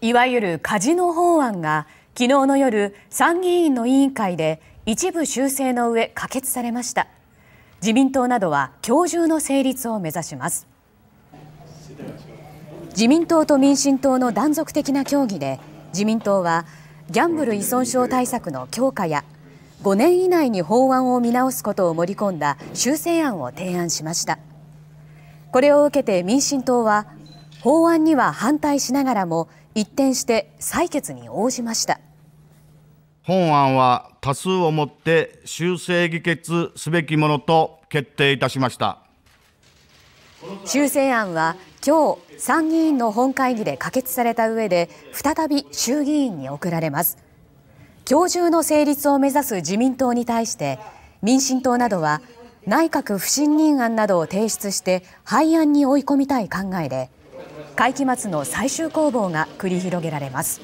いわゆるカジノ法案が昨日の夜参議院の委員会で一部修正の上可決されました自民党などは今日中の成立を目指します自民党と民進党の断続的な協議で自民党はギャンブル依存症対策の強化や5年以内に法案を見直すことを盛り込んだ修正案を提案しましたこれを受けて民進党は法案には反対しながらも一転して採決に応じました本案は多数をもって修正議決すべきものと決定いたしました修正案は今日参議院の本会議で可決された上で再び衆議院に送られます今日中の成立を目指す自民党に対して民進党などは内閣不信任案などを提出して廃案に追い込みたい考えで会期末の最終攻防が繰り広げられます。